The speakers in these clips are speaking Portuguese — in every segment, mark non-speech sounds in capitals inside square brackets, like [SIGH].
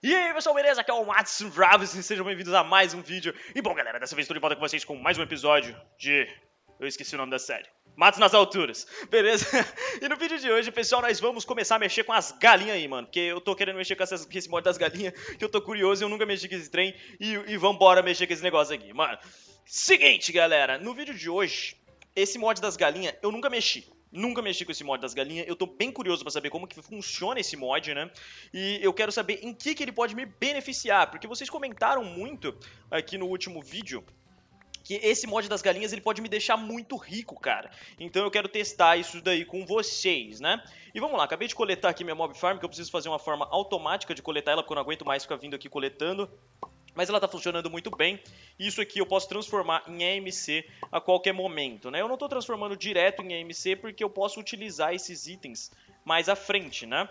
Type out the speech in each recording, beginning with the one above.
E aí pessoal, beleza? Aqui é o Madison Braves e sejam bem-vindos a mais um vídeo. E bom galera, dessa vez estou de volta com vocês com mais um episódio de... Eu esqueci o nome da série. Matos nas alturas, beleza? [LAUGHS] E no vídeo de hoje, pessoal, nós vamos começar a mexer com as galinhas aí, mano. Porque eu tô querendo mexer com, essas, com esse mod das galinhas, que eu tô curioso e eu nunca mexi com esse trem. E, e vambora mexer com esse negócio aqui, mano. Seguinte, galera, no vídeo de hoje, esse mod das galinhas eu nunca mexi. Nunca mexi com esse mod das galinhas. Eu tô bem curioso para saber como que funciona esse mod, né? E eu quero saber em que, que ele pode me beneficiar. Porque vocês comentaram muito aqui no último vídeo que esse mod das galinhas ele pode me deixar muito rico, cara. Então eu quero testar isso daí com vocês, né? E vamos lá, acabei de coletar aqui minha mob farm, que eu preciso fazer uma forma automática de coletar ela, porque eu não aguento mais ficar vindo aqui coletando mas ela está funcionando muito bem. Isso aqui eu posso transformar em AMC a qualquer momento, né? Eu não estou transformando direto em AMC porque eu posso utilizar esses itens mais à frente, né?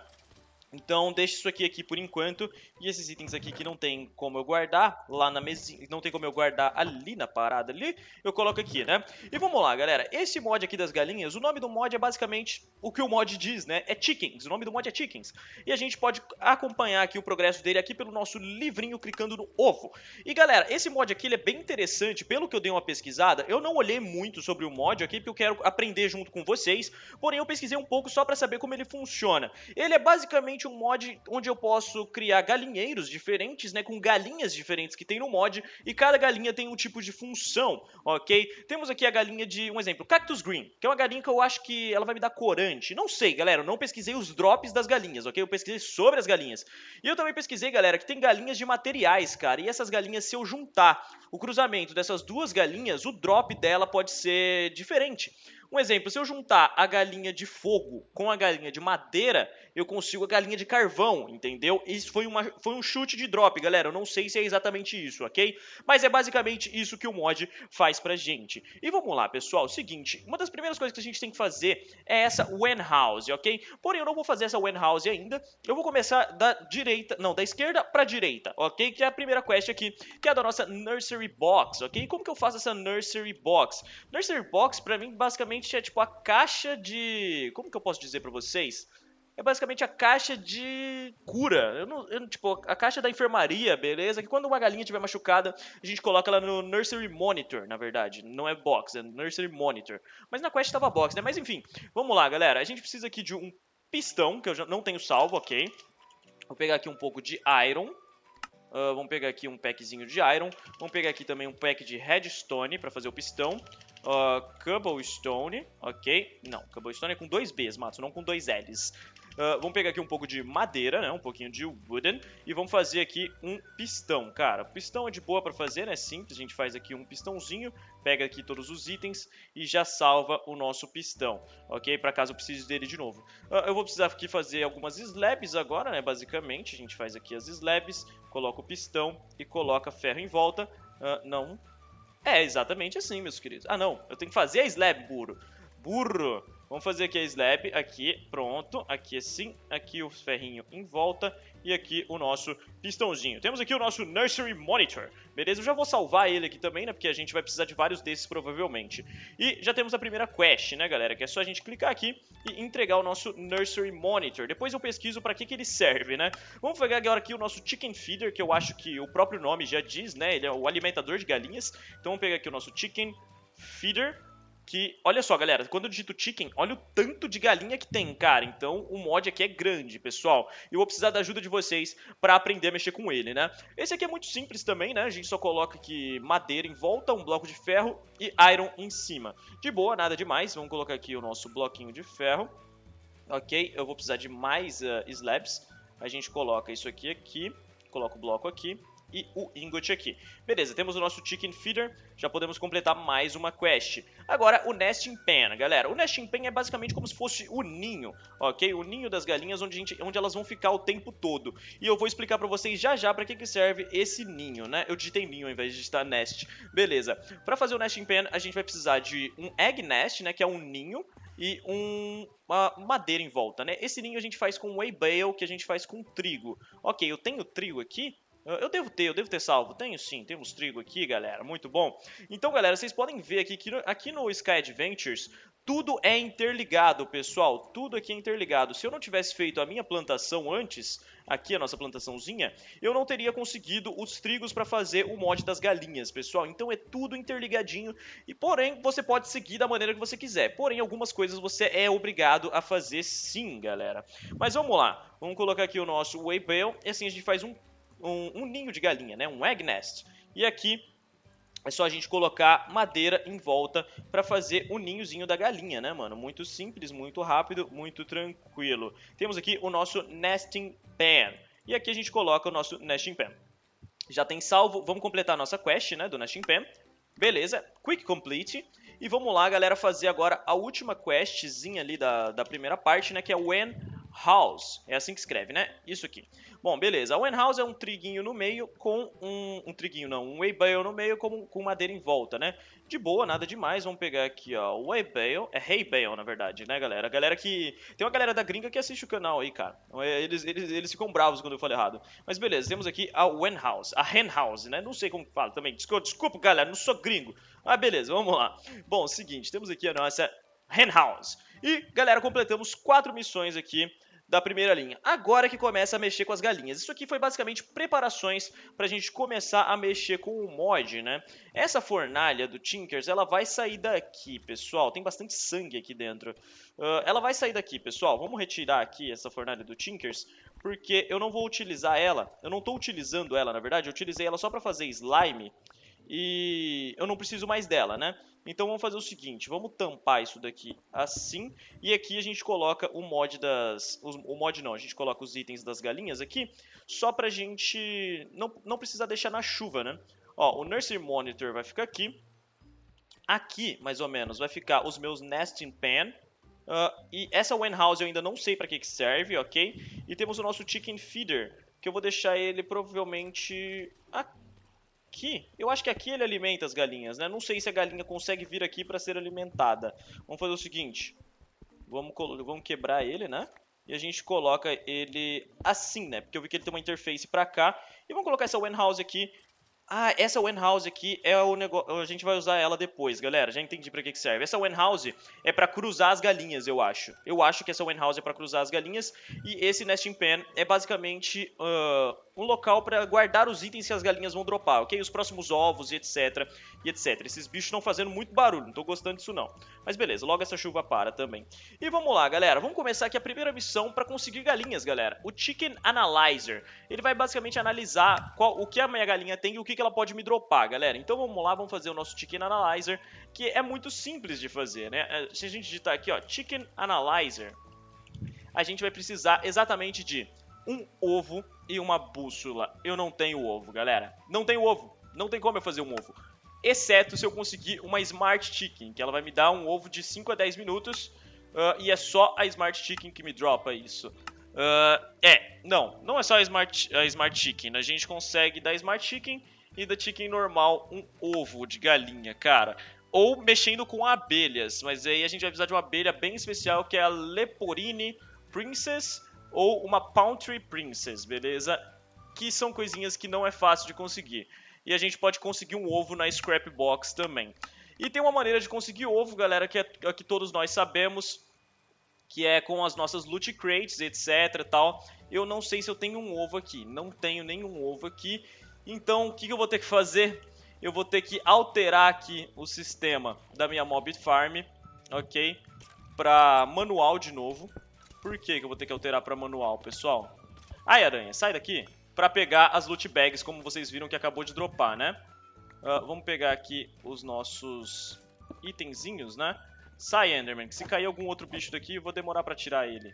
Então deixe isso aqui aqui por enquanto. E esses itens aqui que não tem como eu guardar lá na mesinha, não tem como eu guardar ali na parada ali, eu coloco aqui, né? E vamos lá, galera. Esse mod aqui das galinhas, o nome do mod é basicamente o que o mod diz, né? É Chickens, o nome do mod é Chickens. E a gente pode acompanhar aqui o progresso dele aqui pelo nosso livrinho clicando no ovo. E galera, esse mod aqui ele é bem interessante, pelo que eu dei uma pesquisada, eu não olhei muito sobre o mod aqui, porque eu quero aprender junto com vocês, porém eu pesquisei um pouco só pra saber como ele funciona. Ele é basicamente um mod onde eu posso criar galinheiros diferentes, né, com galinhas diferentes que tem no mod, e cada galinha tem um tipo de função, ok? Temos aqui a galinha de, um exemplo, Cactus Green, que é uma galinha que eu acho que ela vai me dar corante, não sei, galera, eu não pesquisei os drops das galinhas, ok? Eu pesquisei sobre as galinhas. E eu também pesquisei, galera, que tem galinhas de materiais, cara, e essas galinhas, se eu juntar o cruzamento dessas duas galinhas, o drop dela pode ser diferente. Um exemplo, se eu juntar a galinha de fogo com a galinha de madeira, eu consigo a galinha de carvão, entendeu? Isso foi, uma, foi um chute de drop, galera. Eu não sei se é exatamente isso, ok? Mas é basicamente isso que o mod faz pra gente. E vamos lá, pessoal. Seguinte, uma das primeiras coisas que a gente tem que fazer é essa when house, ok? Porém, eu não vou fazer essa when house ainda. Eu vou começar da direita, não, da esquerda pra direita, ok? Que é a primeira quest aqui, que é da nossa nursery box, ok? Como que eu faço essa nursery box? Nursery box, pra mim, basicamente basicamente é tipo a caixa de. Como que eu posso dizer para vocês? É basicamente a caixa de cura. Eu não, eu, tipo, a caixa da enfermaria, beleza? Que quando uma galinha estiver machucada, a gente coloca ela no Nursery Monitor, na verdade. Não é box, é Nursery Monitor. Mas na quest tava box, né? Mas enfim, vamos lá, galera. A gente precisa aqui de um pistão, que eu já não tenho salvo, ok? Vou pegar aqui um pouco de iron. Uh, vamos pegar aqui um packzinho de iron. Vamos pegar aqui também um pack de redstone para fazer o pistão uh, Cobblestone, ok? Não, Cobblestone é com dois Bs, Matos, não com dois Ls. Uh, vamos pegar aqui um pouco de madeira, né? Um pouquinho de wooden. E vamos fazer aqui um pistão, cara. Pistão é de boa pra fazer, né? Simples, a gente faz aqui um pistãozinho. Pega aqui todos os itens e já salva o nosso pistão, ok? Pra caso eu precise dele de novo. Uh, eu vou precisar aqui fazer algumas slabs agora, né? Basicamente, a gente faz aqui as slabs, coloca o pistão e coloca ferro em volta. Uh, não, é exatamente assim, meus queridos. Ah, não, eu tenho que fazer a slab, burro. Burro. Vamos fazer aqui a slap, aqui, pronto, aqui assim, aqui o ferrinho em volta e aqui o nosso pistãozinho. Temos aqui o nosso Nursery Monitor, beleza? Eu já vou salvar ele aqui também, né, porque a gente vai precisar de vários desses provavelmente. E já temos a primeira quest, né, galera, que é só a gente clicar aqui e entregar o nosso Nursery Monitor. Depois eu pesquiso pra que que ele serve, né? Vamos pegar agora aqui o nosso Chicken Feeder, que eu acho que o próprio nome já diz, né, ele é o alimentador de galinhas. Então vamos pegar aqui o nosso Chicken Feeder, que, olha só, galera, quando eu digito chicken, olha o tanto de galinha que tem, cara. Então, o mod aqui é grande, pessoal. Eu vou precisar da ajuda de vocês para aprender a mexer com ele, né? Esse aqui é muito simples também, né? A gente só coloca aqui madeira em volta, um bloco de ferro e iron em cima. De boa, nada demais. Vamos colocar aqui o nosso bloquinho de ferro. Ok, eu vou precisar de mais uh, slabs. A gente coloca isso aqui, aqui. Coloca o bloco aqui e o Ingot aqui. Beleza, temos o nosso Chicken Feeder, já podemos completar mais uma quest. Agora, o Nesting Pen, galera. O Nesting Pen é basicamente como se fosse o ninho, ok? O ninho das galinhas onde, gente, onde elas vão ficar o tempo todo. E eu vou explicar pra vocês já já pra que, que serve esse ninho, né? Eu digitei ninho ao invés de digitar nest. Beleza, pra fazer o Nesting Pen, a gente vai precisar de um Egg Nest, né, que é um ninho, e um, uma madeira em volta, né? Esse ninho a gente faz com whey bale, que a gente faz com trigo. Ok, eu tenho trigo aqui, ah, eu devo ter, eu devo ter salvo. Tenho sim, temos trigo aqui, galera. Muito bom. Então, galera, vocês podem ver aqui que aqui no Sky Adventures tudo é interligado, pessoal. Tudo aqui é interligado. Se eu não tivesse feito a minha plantação antes, aqui a nossa plantaçãozinha, eu não teria conseguido os trigos para fazer o mod das galinhas, pessoal. Então é tudo interligadinho. E porém, você pode seguir da maneira que você quiser. Porém, algumas coisas você é obrigado a fazer sim, galera. Mas vamos lá. Vamos colocar aqui o nosso waybill. E assim a gente faz um um, um ninho de galinha, né? um egg nest. E aqui é só a gente colocar madeira em volta para fazer o ninhozinho da galinha, né, mano? Muito simples, muito rápido, muito tranquilo. Temos aqui o nosso nesting pan. E aqui a gente coloca o nosso nesting pan. Já tem salvo. Vamos completar a nossa quest, né, do nesting pan. Beleza, quick complete. E vamos lá, galera, fazer agora a última questzinha ali da, da primeira parte, né, que é when House. É assim que escreve, né? Isso aqui. Bom, beleza. A House é um triguinho no meio com um... Um triguinho, não. Um hay no meio com, com madeira em volta, né? De boa, nada demais. Vamos pegar aqui, ó. O hay É hay na verdade, né, galera? A galera que... Tem uma galera da gringa que assiste o canal aí, cara. Então, é, eles, eles, eles ficam bravos quando eu falo errado. Mas beleza, temos aqui a Wen House. A Hen House, né? Não sei como fala também. Desculpa, desculpa, galera. Não sou gringo. Mas ah, beleza, vamos lá. Bom, seguinte. Temos aqui a nossa Hen House. E, galera, completamos quatro missões aqui da primeira linha. Agora que começa a mexer com as galinhas. Isso aqui foi basicamente preparações para a gente começar a mexer com o mod, né? Essa fornalha do Tinkers, ela vai sair daqui, pessoal. Tem bastante sangue aqui dentro. Uh, ela vai sair daqui, pessoal. Vamos retirar aqui essa fornalha do Tinkers, porque eu não vou utilizar ela. Eu não estou utilizando ela, na verdade. Eu utilizei ela só para fazer slime e eu não preciso mais dela, né? Então vamos fazer o seguinte, vamos tampar isso daqui assim, e aqui a gente coloca o mod das... o mod não, a gente coloca os itens das galinhas aqui, só pra gente não, não precisar deixar na chuva, né? Ó, o Nursery Monitor vai ficar aqui, aqui, mais ou menos, vai ficar os meus Nesting Pan, uh, e essa Wen House eu ainda não sei pra que que serve, ok? E temos o nosso Chicken Feeder, que eu vou deixar ele provavelmente aqui aqui. Eu acho que aqui ele alimenta as galinhas, né? Não sei se a galinha consegue vir aqui para ser alimentada. Vamos fazer o seguinte. Vamos, vamos quebrar ele, né? E a gente coloca ele assim, né? Porque eu vi que ele tem uma interface pra cá. E vamos colocar essa Wen House aqui ah, essa When House aqui é o negócio. A gente vai usar ela depois, galera. Já entendi pra que, que serve. Essa When House é pra cruzar as galinhas, eu acho. Eu acho que essa When House é pra cruzar as galinhas. E esse Nesting Pen é basicamente uh, um local pra guardar os itens que as galinhas vão dropar, ok? Os próximos ovos e etc. E etc. Esses bichos estão fazendo muito barulho, não tô gostando disso não. Mas beleza, logo essa chuva para também. E vamos lá, galera. Vamos começar aqui a primeira missão pra conseguir galinhas, galera. O Chicken Analyzer. Ele vai basicamente analisar qual, o que a minha galinha tem e o que que ela pode me dropar, galera? Então vamos lá, vamos fazer o nosso Chicken Analyzer, que é muito simples de fazer, né? É, se a gente digitar aqui, ó, Chicken Analyzer, a gente vai precisar exatamente de um ovo e uma bússola. Eu não tenho ovo, galera. Não tenho ovo. Não tem como eu fazer um ovo. Exceto se eu conseguir uma Smart Chicken, que ela vai me dar um ovo de 5 a 10 minutos. Uh, e é só a Smart Chicken que me dropa isso. Uh, é, não, não é só a Smart, a Smart Chicken. A gente consegue da Smart Chicken e da chicken normal um ovo de galinha, cara. Ou mexendo com abelhas, mas aí a gente vai precisar de uma abelha bem especial que é a Leporine Princess ou uma Poultry Princess, beleza? Que são coisinhas que não é fácil de conseguir. E a gente pode conseguir um ovo na Scrap Box também. E tem uma maneira de conseguir ovo, galera, que, é, que todos nós sabemos, que é com as nossas loot crates, etc, tal. Eu não sei se eu tenho um ovo aqui, não tenho nenhum ovo aqui. Então, o que eu vou ter que fazer? Eu vou ter que alterar aqui o sistema da minha mob farm, ok? Pra manual de novo. Por que, que eu vou ter que alterar pra manual, pessoal? Ai, aranha, sai daqui. Pra pegar as loot bags, como vocês viram que acabou de dropar, né? Uh, vamos pegar aqui os nossos itenzinhos, né? Sai, Enderman, se cair algum outro bicho daqui, eu vou demorar pra tirar ele.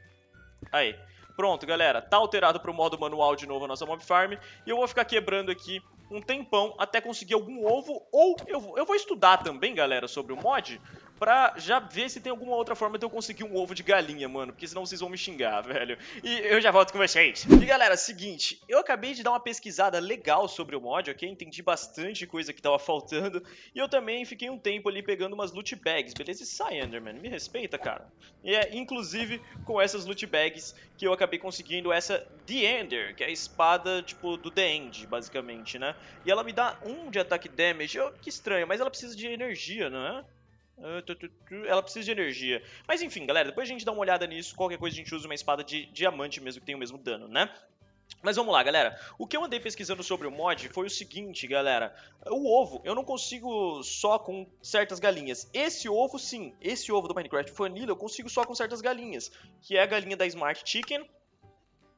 Aí. Pronto, galera, tá alterado para o modo manual de novo a nossa mob farm. E eu vou ficar quebrando aqui um tempão até conseguir algum ovo. Ou eu, eu vou estudar também, galera, sobre o mod pra já ver se tem alguma outra forma de eu conseguir um ovo de galinha, mano. Porque senão vocês vão me xingar, [LAUGHS] velho. E eu já volto com vocês. E galera, seguinte, eu acabei de dar uma pesquisada legal sobre o mod, ok? Entendi bastante coisa que tava faltando. E eu também fiquei um tempo ali pegando umas loot bags, beleza? E sai, Enderman, me respeita, cara. E é, inclusive, com essas loot bags que eu acabei conseguindo essa The Ender, que é a espada, tipo, do The End, basicamente, né? E ela me dá um de ataque damage, que estranho, mas ela precisa de energia, não é? Ah, ela precisa de energia. Mas enfim, galera, depois a gente dá uma olhada nisso. Qualquer coisa a gente usa uma espada de diamante mesmo, que tem o mesmo dano, né? Mas vamos lá, galera. O que eu andei pesquisando sobre o mod foi o seguinte, galera. O ovo, eu não consigo só com certas galinhas. Esse ovo, sim. Esse ovo do Minecraft Vanilla, eu consigo só com certas galinhas. Que é a galinha da Smart Chicken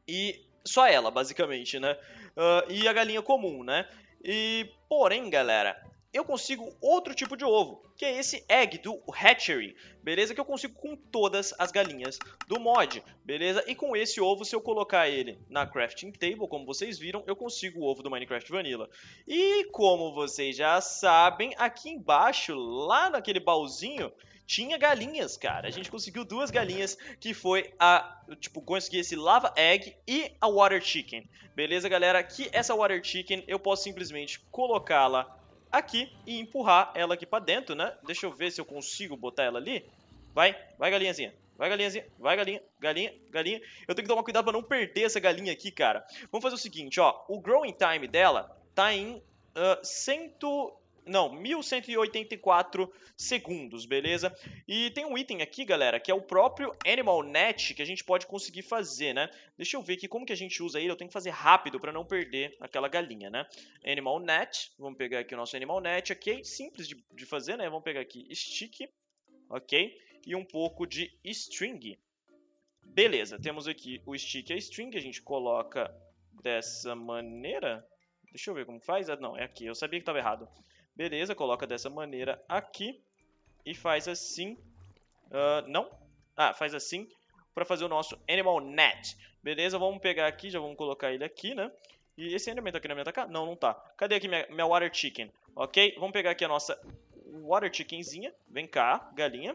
e só ela, basicamente, né? Uh, e a galinha comum, né? E, porém, galera, eu consigo outro tipo de ovo, que é esse egg do hatchery, beleza? Que eu consigo com todas as galinhas do mod, beleza? E com esse ovo, se eu colocar ele na crafting table, como vocês viram, eu consigo o ovo do Minecraft Vanilla. E como vocês já sabem, aqui embaixo, lá naquele baúzinho, tinha galinhas, cara. A gente conseguiu duas galinhas, que foi a... Tipo, consegui esse Lava Egg e a Water Chicken. Beleza, galera? Aqui, essa Water Chicken, eu posso simplesmente colocá-la aqui e empurrar ela aqui pra dentro, né? Deixa eu ver se eu consigo botar ela ali. Vai, vai galinhazinha. Vai galinhazinha, vai galinha, galinha, galinha. Eu tenho que tomar cuidado pra não perder essa galinha aqui, cara. Vamos fazer o seguinte, ó. O growing time dela tá em uh, cento não, 1184 segundos, beleza? E tem um item aqui, galera, que é o próprio Animal Net que a gente pode conseguir fazer, né? Deixa eu ver aqui como que a gente usa ele, eu tenho que fazer rápido para não perder aquela galinha, né? Animal Net, vamos pegar aqui o nosso Animal Net, ok? Simples de, de fazer, né? Vamos pegar aqui Stick, ok? E um pouco de String. Beleza, temos aqui o Stick e a String, a gente coloca dessa maneira... Deixa eu ver como faz. Ah, não, é aqui. Eu sabia que estava errado. Beleza, coloca dessa maneira aqui e faz assim. Uh, não? Ah, faz assim para fazer o nosso Animal Net. Beleza, vamos pegar aqui, já vamos colocar ele aqui, né? E esse tá aqui na minha tá? Não, não tá. Cadê aqui minha, minha Water Chicken? Ok, vamos pegar aqui a nossa Water Chickenzinha. Vem cá, galinha.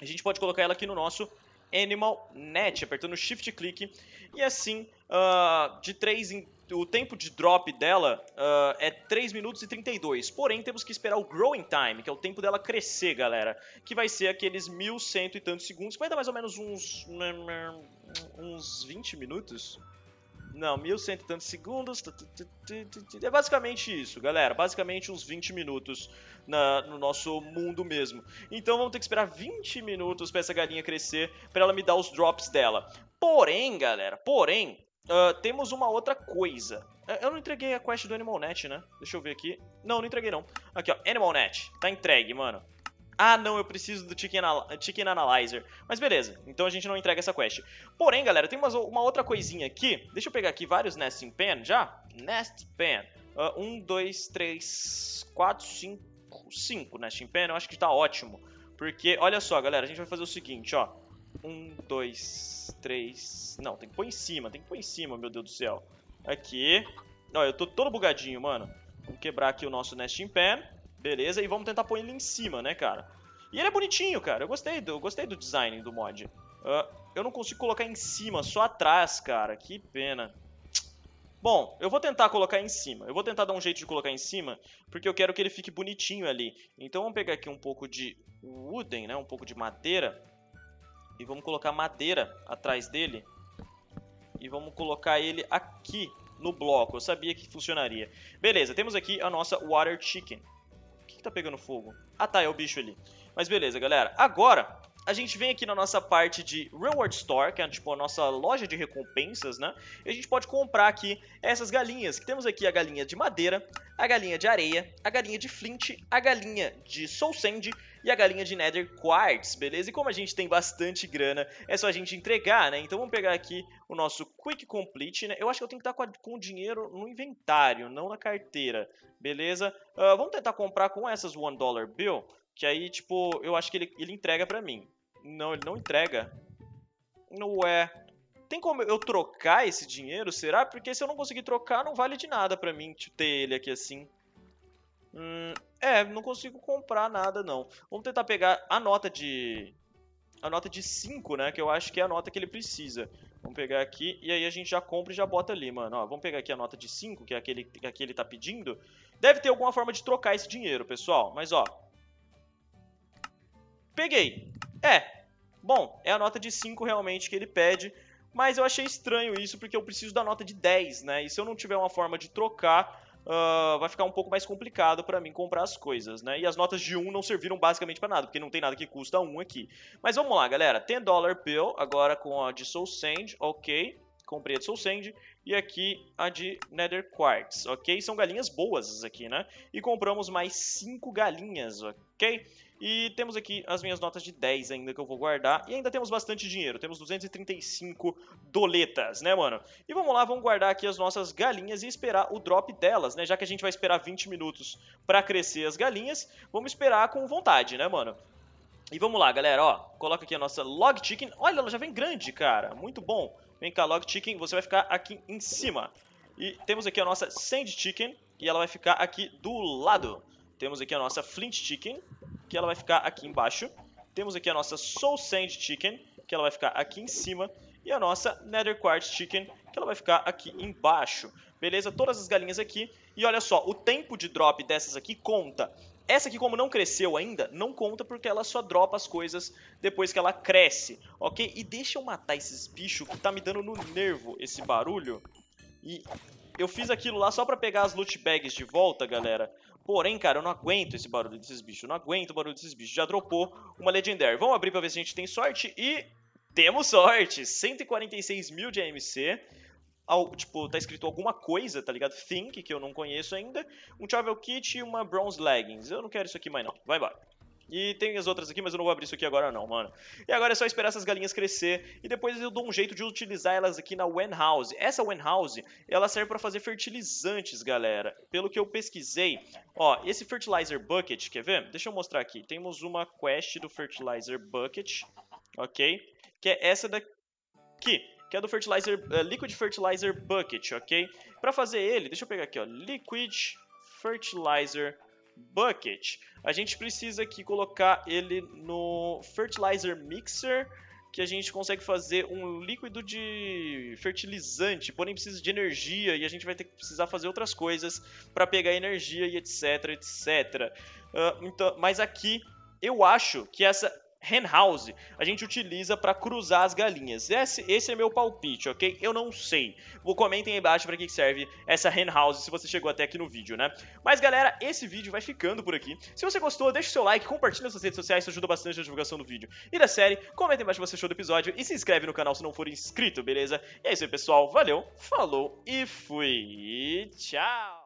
A gente pode colocar ela aqui no nosso Animal Net, apertando Shift Click. E assim, uh, de 3 em o tempo de drop dela uh, é 3 minutos e 32. Porém, temos que esperar o growing time, que é o tempo dela crescer, galera. Que vai ser aqueles 1100 e tantos segundos, que vai dar mais ou menos uns. uns 20 minutos. Não, 1100 e tantos segundos. É basicamente isso, galera. Basicamente uns 20 minutos na, no nosso mundo mesmo. Então vamos ter que esperar 20 minutos para essa galinha crescer, para ela me dar os drops dela. Porém, galera, porém, Uh, temos uma outra coisa. É, eu não entreguei a quest do Animal Net, né? Deixa eu ver aqui. Não, não entreguei não. Aqui, ó. Animal Net. Tá entregue, mano. Ah, não, eu preciso do Chicken, Anal Chicken Analyzer. Mas beleza, então a gente não entrega essa quest. Porém, galera, tem umas, uma outra coisinha aqui. Deixa eu pegar aqui vários Nesting Pen já. Nest Pen. Uh, ah, um, dois, três, quatro, cinco. Cinco Nesting Pen. Eu acho que tá ótimo. Porque, olha só, galera, a gente vai fazer o seguinte, ó. Um, dois, 3... Não, tem que pôr em cima, tem que pôr em cima, meu Deus do céu. Aqui. Ó, eu tô todo bugadinho, mano. Vamos quebrar aqui o nosso nesting pan. Beleza, e vamos tentar pôr ele em cima, né, cara? E ele é bonitinho, cara. Eu gostei do, eu gostei do design do mod. Uh, eu não consigo colocar em cima, só atrás, cara. Que pena. Bom, eu vou tentar colocar em cima. Eu vou tentar dar um jeito de colocar em cima, porque eu quero que ele fique bonitinho ali. Então vamos pegar aqui um pouco de wooden, né? Um pouco de madeira. E vamos colocar madeira atrás dele. E vamos colocar ele aqui no bloco. Eu sabia que funcionaria. Beleza, temos aqui a nossa Water Chicken. O que, que tá pegando fogo? Ah, tá, é o bicho ali. Mas beleza, galera. Agora, a gente vem aqui na nossa parte de Reward Store, que é tipo a nossa loja de recompensas, né? E a gente pode comprar aqui essas galinhas, que temos aqui a galinha de madeira, a galinha de areia, a galinha de flint, a galinha de soul sand e a galinha de Nether Quartz, beleza? E como a gente tem bastante grana, é só a gente entregar, né? Então vamos pegar aqui o nosso Quick Complete, né? Eu acho que eu tenho que estar com, com o dinheiro no inventário, não na carteira, beleza? Uh, vamos tentar comprar com essas One Dollar Bill, que aí, tipo, eu acho que ele, ele entrega pra mim. Não, ele não entrega. Não é... Tem como eu trocar esse dinheiro, será? Porque se eu não conseguir trocar, não vale de nada pra mim ter ele aqui assim. Hum, é, não consigo comprar nada, não. Vamos tentar pegar a nota de... A nota de 5, né? Que eu acho que é a nota que ele precisa. Vamos pegar aqui e aí a gente já compra e já bota ali, mano. Ó, vamos pegar aqui a nota de 5, que é aquele que aqui é ele tá pedindo. Deve ter alguma forma de trocar esse dinheiro, pessoal. Mas, ó... Peguei. É. Bom, é a nota de 5 realmente que ele pede. Mas eu achei estranho isso, porque eu preciso da nota de 10, né? E se eu não tiver uma forma de trocar, uh, vai ficar um pouco mais complicado para mim comprar as coisas, né? E as notas de 1 não serviram basicamente para nada, porque não tem nada que custa 1 aqui. Mas vamos lá, galera. Tem Dollar Bill, agora com a de Soul Sand, ok. Comprei a de Soul Sand. E aqui a de Nether Quartz, ok? São galinhas boas aqui, né? E compramos mais 5 galinhas, ok? E temos aqui as minhas notas de 10 ainda que eu vou guardar. E ainda temos bastante dinheiro, temos 235 doletas, né, mano? E vamos lá, vamos guardar aqui as nossas galinhas e esperar o drop delas, né? Já que a gente vai esperar 20 minutos pra crescer as galinhas, vamos esperar com vontade, né, mano? E vamos lá, galera, ó, coloca aqui a nossa log chicken. Olha, ela já vem grande, cara, muito bom. Vem cá, log chicken, você vai ficar aqui em cima. E temos aqui a nossa sand chicken, e ela vai ficar aqui do lado. Temos aqui a nossa flint chicken, que ela vai ficar aqui embaixo. Temos aqui a nossa Soul Sand Chicken, que ela vai ficar aqui em cima. E a nossa Nether Quartz Chicken, que ela vai ficar aqui embaixo. Beleza? Todas as galinhas aqui. E olha só, o tempo de drop dessas aqui conta. Essa aqui, como não cresceu ainda, não conta porque ela só dropa as coisas depois que ela cresce, ok? E deixa eu matar esses bichos que tá me dando no nervo esse barulho. E eu fiz aquilo lá só pra pegar as loot bags de volta, galera. Porém, cara, eu não aguento esse barulho desses bichos. Eu não aguento o barulho desses bichos. Já dropou uma Legendary. Vamos abrir pra ver se a gente tem sorte. E temos sorte! 146 mil de AMC. Ao, tipo, tá escrito alguma coisa, tá ligado? Think, que eu não conheço ainda. Um Travel Kit e uma Bronze Leggings. Eu não quero isso aqui mais não. Vai embora. E tem as outras aqui, mas eu não vou abrir isso aqui agora não, mano. E agora é só esperar essas galinhas crescer e depois eu dou um jeito de utilizar elas aqui na Wen House. Essa Wen House, ela serve para fazer fertilizantes, galera. Pelo que eu pesquisei, ó, esse Fertilizer Bucket, quer ver? Deixa eu mostrar aqui. Temos uma quest do Fertilizer Bucket, ok? Que é essa daqui que é do fertilizer, uh, Liquid Fertilizer Bucket, ok? Para fazer ele, deixa eu pegar aqui, ó, Liquid Fertilizer bucket, a gente precisa aqui colocar ele no fertilizer mixer, que a gente consegue fazer um líquido de fertilizante, porém precisa de energia e a gente vai ter que precisar fazer outras coisas para pegar energia e etc, etc. Uh, então, mas aqui eu acho que essa henhouse, a gente utiliza para cruzar as galinhas. Esse, esse, é meu palpite, ok? Eu não sei. Vou comentem aí embaixo para que serve essa henhouse se você chegou até aqui no vídeo, né? Mas galera, esse vídeo vai ficando por aqui. Se você gostou, deixa o seu like, compartilha nas suas redes sociais, isso ajuda bastante na divulgação do vídeo e da série. Comenta embaixo o que você achou do episódio e se inscreve no canal se não for inscrito, beleza? E é isso aí, pessoal. Valeu, falou e fui. Tchau!